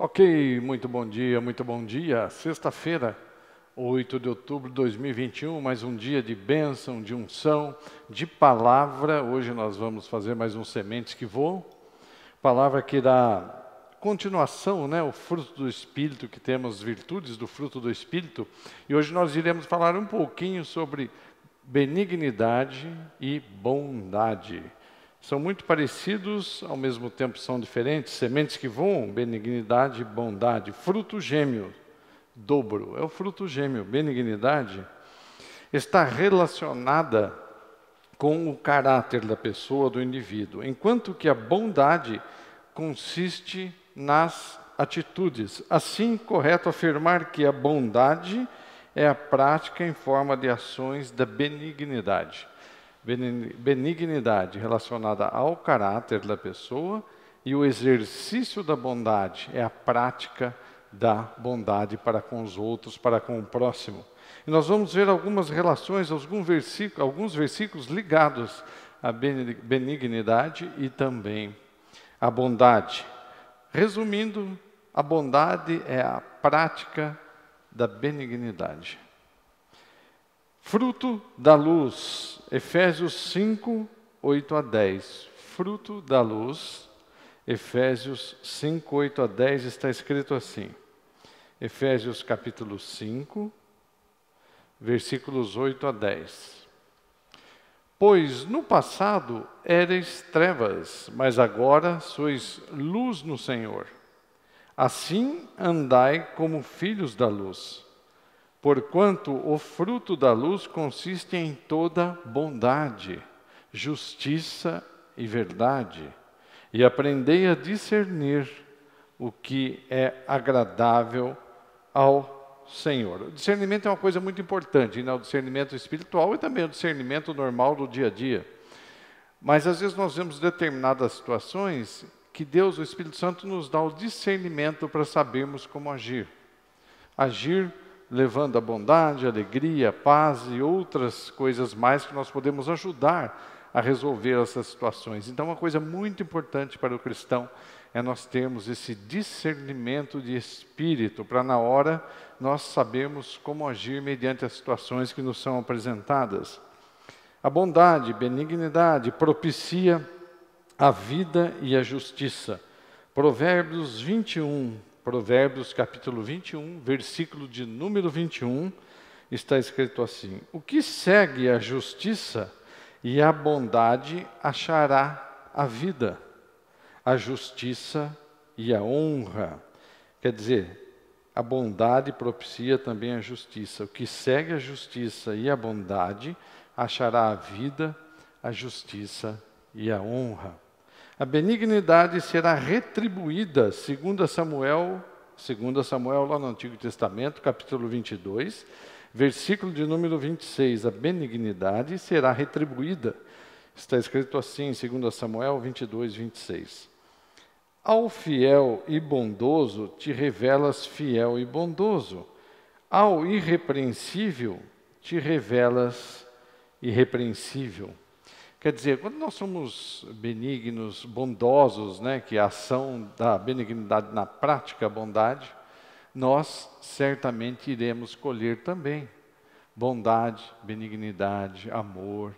Ok, muito bom dia, muito bom dia. Sexta-feira, 8 de outubro de 2021, mais um dia de bênção, de unção, de palavra. Hoje nós vamos fazer mais um Sementes que Voam, palavra que dá continuação, né, o fruto do Espírito, que temos virtudes do fruto do Espírito. E hoje nós iremos falar um pouquinho sobre benignidade e bondade. São muito parecidos, ao mesmo tempo são diferentes. Sementes que voam, benignidade bondade. Fruto gêmeo, dobro. É o fruto gêmeo. Benignidade está relacionada com o caráter da pessoa, do indivíduo, enquanto que a bondade consiste nas atitudes. Assim, correto afirmar que a bondade é a prática em forma de ações da benignidade. Benignidade relacionada ao caráter da pessoa e o exercício da bondade é a prática da bondade para com os outros, para com o próximo. E nós vamos ver algumas relações, alguns versículos, alguns versículos ligados à benignidade e também à bondade. Resumindo, a bondade é a prática da benignidade. Fruto da luz, Efésios 5, 8 a 10. Fruto da luz, Efésios 5, 8 a 10, está escrito assim. Efésios capítulo 5, versículos 8 a 10. Pois no passado ereis trevas, mas agora sois luz no Senhor. Assim andai como filhos da luz porquanto o fruto da luz consiste em toda bondade, justiça e verdade, e aprendei a discernir o que é agradável ao Senhor. O discernimento é uma coisa muito importante, né? o discernimento espiritual e também o discernimento normal do dia a dia. Mas às vezes nós vemos determinadas situações que Deus, o Espírito Santo, nos dá o discernimento para sabermos como agir. Agir levando a bondade, a alegria, a paz e outras coisas mais que nós podemos ajudar a resolver essas situações. Então, uma coisa muito importante para o cristão é nós termos esse discernimento de espírito, para na hora nós sabemos como agir mediante as situações que nos são apresentadas. A bondade, benignidade propicia a vida e a justiça. Provérbios 21, Provérbios capítulo 21, versículo de número 21, está escrito assim: O que segue a justiça e a bondade achará a vida, a justiça e a honra. Quer dizer, a bondade propicia também a justiça. O que segue a justiça e a bondade achará a vida, a justiça e a honra. A benignidade será retribuída, segundo Samuel, segundo Samuel lá no Antigo Testamento, capítulo 22, versículo de número 26. A benignidade será retribuída. Está escrito assim, segundo Samuel 22, 26. Ao fiel e bondoso te revelas fiel e bondoso. Ao irrepreensível te revelas irrepreensível. Quer dizer, quando nós somos benignos, bondosos, né, que é a ação da benignidade na prática a bondade, nós certamente iremos colher também bondade, benignidade, amor,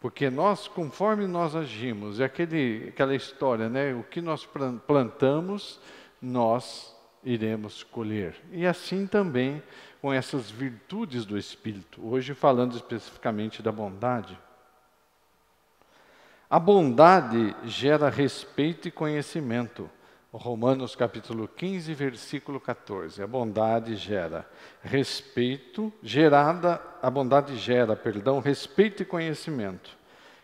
porque nós, conforme nós agimos, é aquele, aquela história, né, o que nós plantamos, nós iremos colher. E assim também com essas virtudes do Espírito, hoje falando especificamente da bondade. A bondade gera respeito e conhecimento. Romanos capítulo 15, versículo 14. A bondade gera respeito, gerada, a bondade gera, perdão, respeito e conhecimento.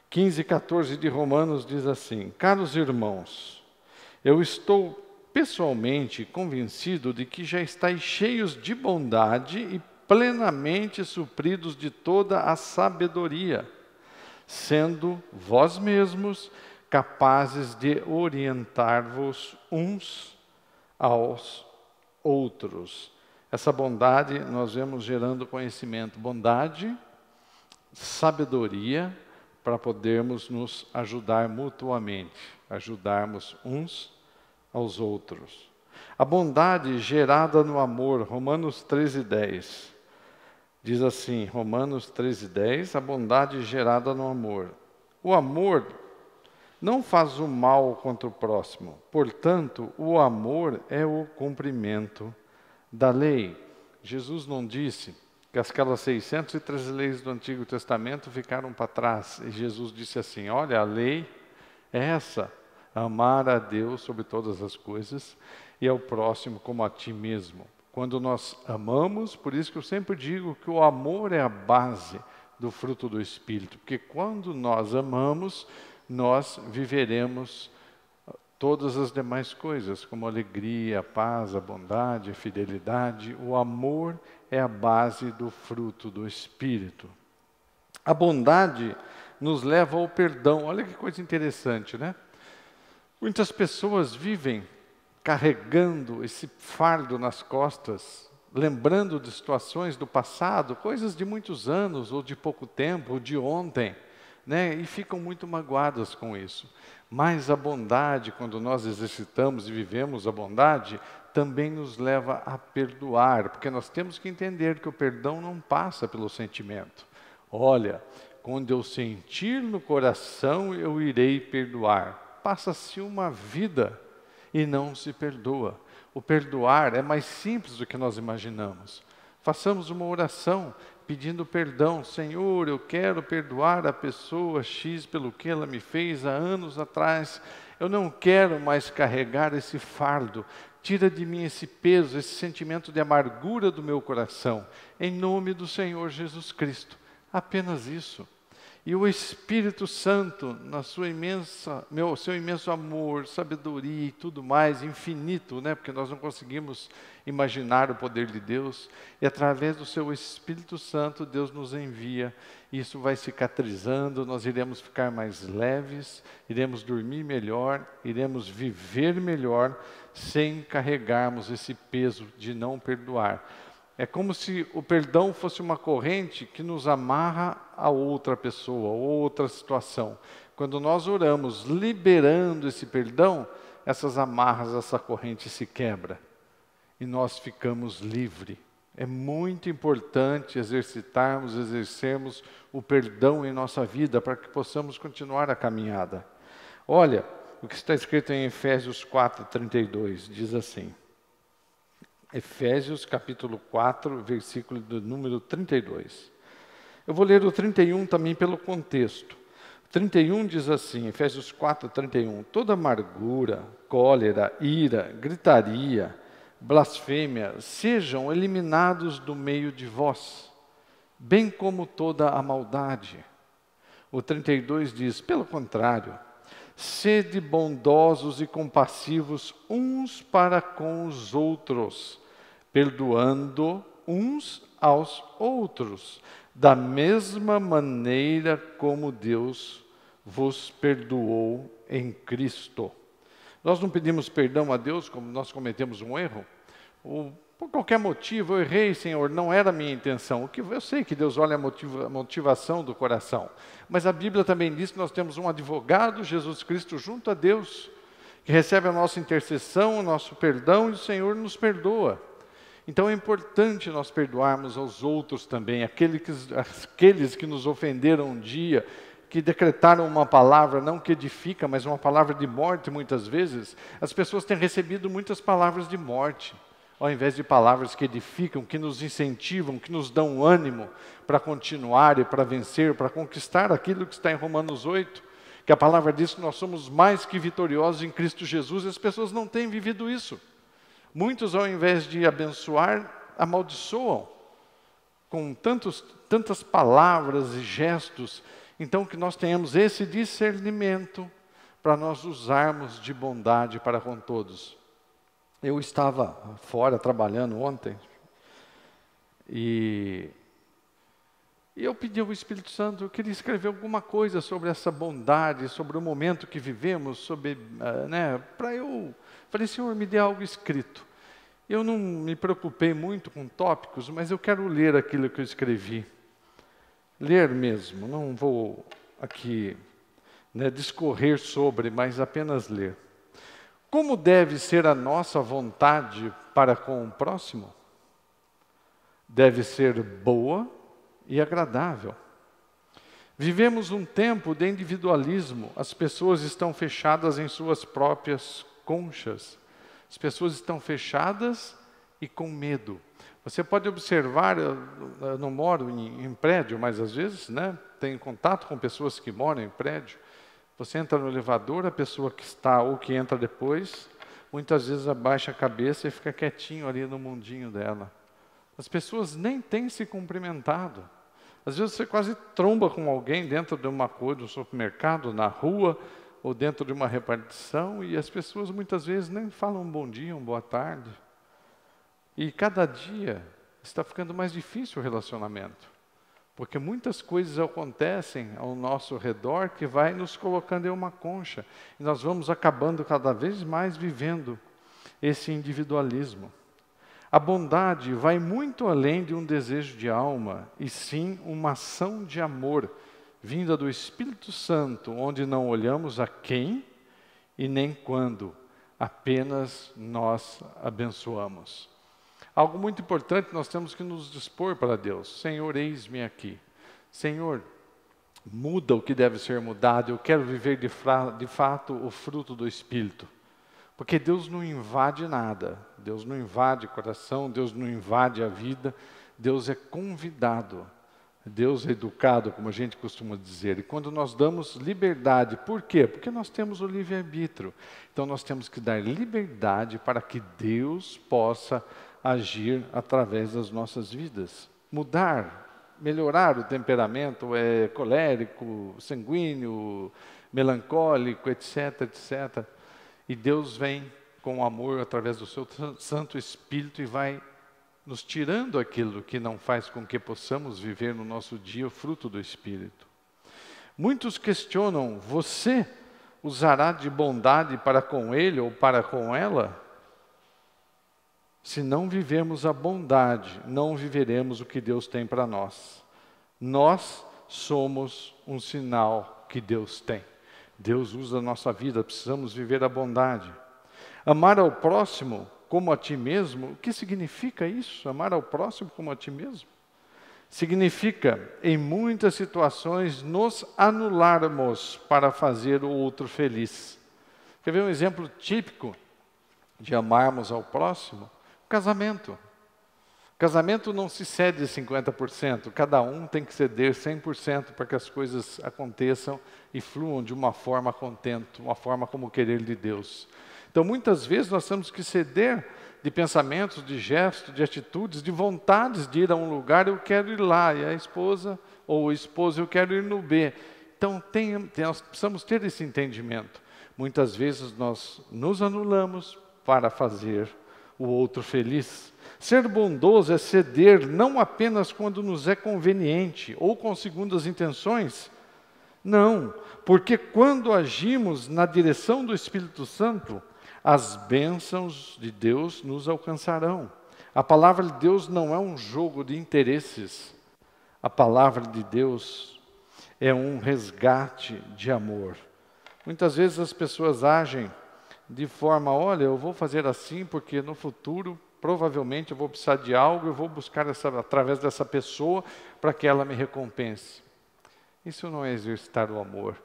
15 14 de Romanos diz assim: Caros irmãos, eu estou pessoalmente convencido de que já estáis cheios de bondade e plenamente supridos de toda a sabedoria sendo vós mesmos capazes de orientar-vos uns aos outros. Essa bondade nós vemos gerando conhecimento, bondade, sabedoria, para podermos nos ajudar mutuamente, ajudarmos uns aos outros. A bondade gerada no amor, Romanos 13, 10. Diz assim, Romanos 13,10, a bondade gerada no amor. O amor não faz o mal contra o próximo, portanto, o amor é o cumprimento da lei. Jesus não disse que aquelas 603 leis do Antigo Testamento ficaram para trás, e Jesus disse assim: Olha, a lei é essa, amar a Deus sobre todas as coisas e ao próximo como a ti mesmo quando nós amamos, por isso que eu sempre digo que o amor é a base do fruto do Espírito, porque quando nós amamos, nós viveremos ah, todas as demais coisas, como alegria, a paz, a bondade, a fidelidade. O amor é a base do fruto do Espírito. A bondade nos leva ao perdão. Olha que coisa interessante, né? Muitas pessoas vivem carregando esse fardo nas costas, lembrando de situações do passado, coisas de muitos anos, ou de pouco tempo, ou de ontem, né? e ficam muito magoadas com isso. Mas a bondade, quando nós exercitamos e vivemos a bondade, também nos leva a perdoar, porque nós temos que entender que o perdão não passa pelo sentimento. Olha, quando eu sentir no coração, eu irei perdoar. Passa-se uma vida e não se perdoa. O perdoar é mais simples do que nós imaginamos. Façamos uma oração pedindo perdão. Senhor, eu quero perdoar a pessoa X pelo que ela me fez há anos atrás. Eu não quero mais carregar esse fardo. Tira de mim esse peso, esse sentimento de amargura do meu coração. Em nome do Senhor Jesus Cristo. Apenas isso. E o Espírito Santo, na sua imensa, meu, seu imenso amor, sabedoria e tudo mais, infinito, né? Porque nós não conseguimos imaginar o poder de Deus. E através do seu Espírito Santo, Deus nos envia. Isso vai cicatrizando, nós iremos ficar mais leves, iremos dormir melhor, iremos viver melhor, sem carregarmos esse peso de não perdoar é como se o perdão fosse uma corrente que nos amarra a outra pessoa, outra situação. Quando nós oramos liberando esse perdão, essas amarras, essa corrente se quebra e nós ficamos livre. É muito importante exercitarmos, exercermos o perdão em nossa vida para que possamos continuar a caminhada. Olha o que está escrito em Efésios 4:32, diz assim: Efésios capítulo 4, versículo do número 32. Eu vou ler o 31 também pelo contexto. 31 diz assim, Efésios 4, 31, toda amargura, cólera, ira, gritaria, blasfêmia sejam eliminados do meio de vós, bem como toda a maldade. O 32 diz, pelo contrário, sede bondosos e compassivos uns para com os outros, perdoando uns aos outros, da mesma maneira como Deus vos perdoou em Cristo. Nós não pedimos perdão a Deus como nós cometemos um erro. O por qualquer motivo, eu errei, Senhor, não era a minha intenção. O que eu sei que Deus olha a motivação do coração, mas a Bíblia também diz que nós temos um advogado, Jesus Cristo, junto a Deus, que recebe a nossa intercessão, o nosso perdão e o Senhor nos perdoa. Então é importante nós perdoarmos aos outros também, aqueles que, aqueles que nos ofenderam um dia, que decretaram uma palavra não que edifica, mas uma palavra de morte muitas vezes. As pessoas têm recebido muitas palavras de morte ao invés de palavras que edificam, que nos incentivam, que nos dão ânimo para continuar e para vencer, para conquistar aquilo que está em Romanos 8, que a palavra diz que nós somos mais que vitoriosos em Cristo Jesus, e as pessoas não têm vivido isso. Muitos, ao invés de abençoar, amaldiçoam com tantos, tantas palavras e gestos. Então, que nós tenhamos esse discernimento para nós usarmos de bondade para com todos. Eu estava fora trabalhando ontem e, e eu pedi ao Espírito Santo que ele escrevesse alguma coisa sobre essa bondade, sobre o momento que vivemos, sobre, eh, né, para eu, falei, Senhor, me dê algo escrito. Eu não me preocupei muito com tópicos, mas eu quero ler aquilo que eu escrevi. Ler mesmo, não vou aqui né, discorrer sobre, mas apenas ler. Como deve ser a nossa vontade para com o próximo? Deve ser boa e agradável. Vivemos um tempo de individualismo, as pessoas estão fechadas em suas próprias conchas, as pessoas estão fechadas e com medo. Você pode observar, eu, não moro em, em prédio, mas às vezes né, tenho contato com pessoas que moram em prédio, você entra no elevador, a pessoa que está ou que entra depois, muitas vezes abaixa a cabeça e fica quietinho ali no mundinho dela. As pessoas nem têm se cumprimentado. Às vezes você quase tromba com alguém dentro de uma coisa, um supermercado, na rua, ou dentro de uma repartição, e as pessoas muitas vezes nem falam um bom dia, uma boa tarde. E cada dia está ficando mais difícil o relacionamento. Porque muitas coisas acontecem ao nosso redor que vai nos colocando em uma concha. E nós vamos acabando cada vez mais vivendo esse individualismo. A bondade vai muito além de um desejo de alma, e sim uma ação de amor vinda do Espírito Santo, onde não olhamos a quem e nem quando, apenas nós abençoamos. Algo muito importante, nós temos que nos dispor para Deus. Senhor, eis-me aqui. Senhor, muda o que deve ser mudado. Eu quero viver de, de fato o fruto do Espírito. Porque Deus não invade nada, Deus não invade coração, Deus não invade a vida, Deus é convidado, Deus é educado, como a gente costuma dizer. E quando nós damos liberdade, por quê? Porque nós temos o livre-arbítrio. Então nós temos que dar liberdade para que Deus possa agir através das nossas vidas. Mudar, melhorar o temperamento, é colérico, sanguíneo, melancólico, etc, etc. E Deus vem com amor através do seu Santo Espírito e vai nos tirando aquilo que não faz com que possamos viver no nosso dia o fruto do Espírito. Muitos questionam: você usará de bondade para com ele ou para com ela? Se não vivemos a bondade, não viveremos o que Deus tem para nós. Nós somos um sinal que Deus tem. Deus usa a nossa vida, precisamos viver a bondade. Amar ao próximo como a ti mesmo, o que significa isso? Amar ao próximo como a ti mesmo? Significa, em muitas situações, nos anularmos para fazer o outro feliz. Quer ver um exemplo típico de amarmos ao próximo? Casamento. Casamento não se cede 50%, cada um tem que ceder 100% para que as coisas aconteçam e fluam de uma forma contento, uma forma como o querer de Deus. Então, muitas vezes nós temos que ceder de pensamentos, de gestos, de atitudes, de vontades de ir a um lugar, eu quero ir lá, e a esposa ou o esposo, eu quero ir no B. Então, tem, tem, nós precisamos ter esse entendimento. Muitas vezes nós nos anulamos para fazer o outro feliz. Ser bondoso é ceder não apenas quando nos é conveniente ou com segundas intenções. Não, porque quando agimos na direção do Espírito Santo, as bênçãos de Deus nos alcançarão. A palavra de Deus não é um jogo de interesses. A palavra de Deus é um resgate de amor. Muitas vezes as pessoas agem de forma, olha, eu vou fazer assim porque no futuro provavelmente eu vou precisar de algo, eu vou buscar essa, através dessa pessoa para que ela me recompense. Isso não é exercitar o amor.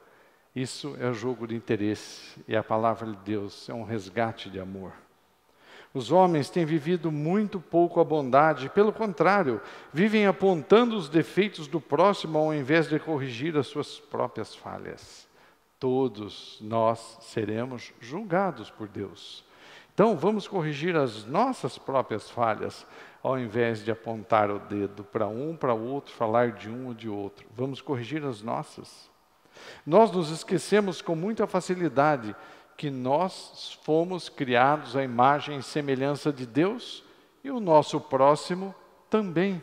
Isso é jogo de interesse e a palavra de Deus é um resgate de amor. Os homens têm vivido muito pouco a bondade, pelo contrário, vivem apontando os defeitos do próximo ao invés de corrigir as suas próprias falhas todos nós seremos julgados por Deus. Então, vamos corrigir as nossas próprias falhas, ao invés de apontar o dedo para um, para o outro, falar de um ou de outro. Vamos corrigir as nossas. Nós nos esquecemos com muita facilidade que nós fomos criados à imagem e semelhança de Deus e o nosso próximo também.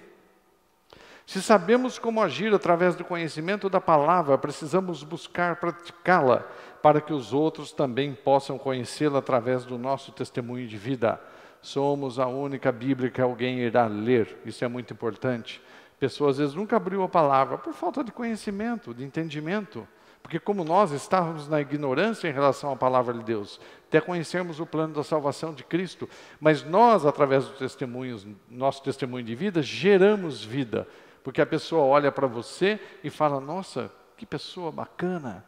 Se sabemos como agir através do conhecimento da palavra, precisamos buscar praticá-la para que os outros também possam conhecê-la através do nosso testemunho de vida. Somos a única Bíblia que alguém irá ler, isso é muito importante. Pessoas às vezes nunca abriu a palavra por falta de conhecimento, de entendimento, porque como nós estávamos na ignorância em relação à palavra de Deus, até conhecermos o plano da salvação de Cristo, mas nós através do testemunhos, nosso testemunho de vida, geramos vida porque a pessoa olha para você e fala: Nossa, que pessoa bacana.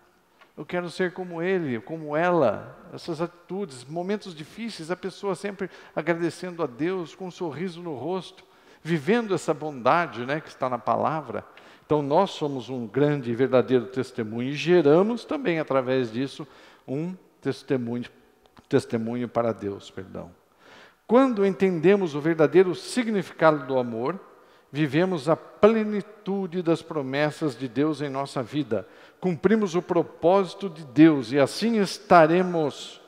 Eu quero ser como ele, como ela. Essas atitudes, momentos difíceis, a pessoa sempre agradecendo a Deus com um sorriso no rosto, vivendo essa bondade, né, que está na palavra. Então nós somos um grande e verdadeiro testemunho e geramos também através disso um testemunho, testemunho para Deus, perdão. Quando entendemos o verdadeiro significado do amor, vivemos a plenitude das promessas de Deus em nossa vida, cumprimos o propósito de Deus e assim estaremos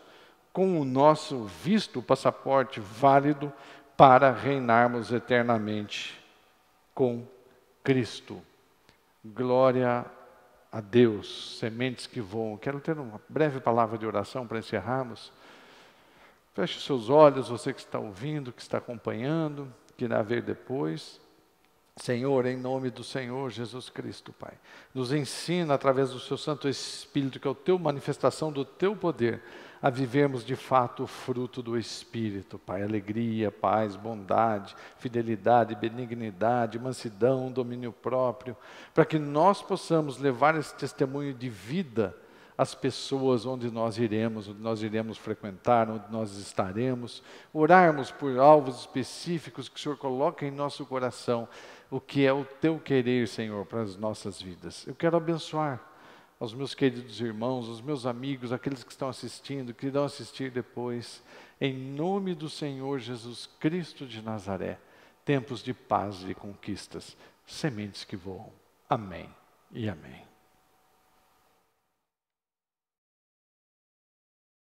com o nosso visto, o passaporte válido para reinarmos eternamente com Cristo. Glória a Deus, sementes que voam. Quero ter uma breve palavra de oração para encerrarmos. Feche seus olhos, você que está ouvindo, que está acompanhando, que irá ver depois. Senhor, em nome do Senhor Jesus Cristo, Pai, nos ensina através do Seu Santo Espírito, que é o Teu manifestação do Teu poder, a vivermos de fato o fruto do Espírito, Pai. Alegria, paz, bondade, fidelidade, benignidade, mansidão, domínio próprio, para que nós possamos levar esse testemunho de vida as pessoas onde nós iremos, onde nós iremos frequentar, onde nós estaremos, orarmos por alvos específicos que o Senhor coloca em nosso coração, o que é o teu querer, Senhor, para as nossas vidas. Eu quero abençoar aos meus queridos irmãos, os meus amigos, aqueles que estão assistindo, que irão assistir depois, em nome do Senhor Jesus Cristo de Nazaré, tempos de paz e conquistas, sementes que voam. Amém e amém.